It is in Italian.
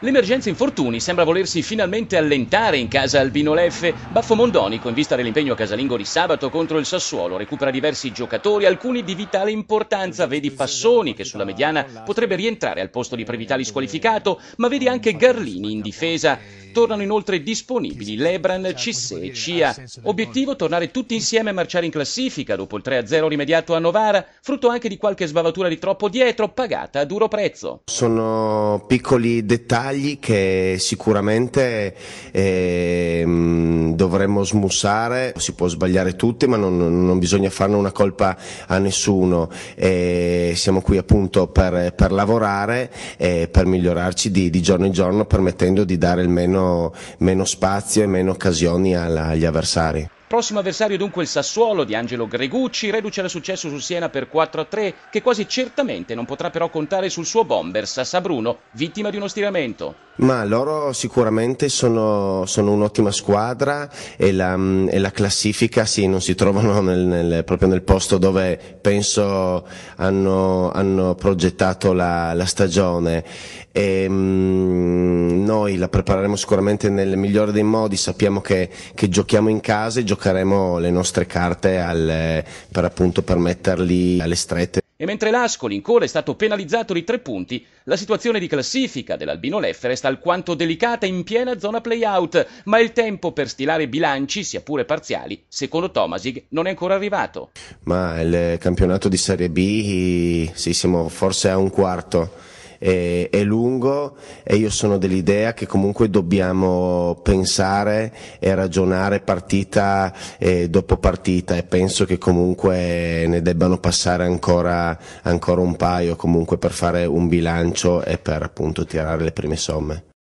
L'emergenza infortuni sembra volersi finalmente allentare in casa Albino Leffe. Baffo Mondonico, in vista dell'impegno casalingo di sabato contro il Sassuolo, recupera diversi giocatori, alcuni di vitale importanza. Vedi Fassoni, che sulla mediana potrebbe rientrare al posto di Previtali squalificato, ma vedi anche Garlini in difesa. Tornano inoltre disponibili Lebran, Cisse e Cia. Obiettivo tornare tutti insieme a marciare in classifica dopo il 3-0 rimediato a Novara, frutto anche di qualche sbavatura di troppo dietro, pagata a duro prezzo. Sono piccoli dettagli dettagli che sicuramente eh, dovremmo smussare, si può sbagliare tutti ma non, non bisogna farne una colpa a nessuno, eh, siamo qui appunto per, per lavorare e per migliorarci di, di, giorno in giorno permettendo di dare il meno, meno spazio e meno occasioni alla, agli avversari. Prossimo avversario dunque il Sassuolo di Angelo Gregucci, reduce da successo sul Siena per 4-3, che quasi certamente non potrà però contare sul suo bomber Sassabruno, vittima di uno stiramento. Ma loro sicuramente sono, sono un'ottima squadra e la, mm, e la, classifica sì, non si trovano nel, nel, proprio nel posto dove penso hanno, hanno progettato la, la stagione. E, mm, noi la prepareremo sicuramente nel migliore dei modi, sappiamo che, che giochiamo in casa e giocheremo le nostre carte al, eh, per appunto per alle strette. E mentre l'Ascoli in coda è stato penalizzato di tre punti, la situazione di classifica dell'Albino Leffe resta alquanto delicata in piena zona play-out, ma il tempo per stilare bilanci, sia pure parziali, secondo Tomasig non è ancora arrivato. Ma il campionato di Serie B, sì, siamo forse a un quarto è, è lungo e io sono dell'idea che comunque dobbiamo pensare e ragionare partita eh, dopo partita e penso che comunque ne debbano passare ancora, ancora un paio comunque per fare un bilancio e per appunto tirare le prime somme.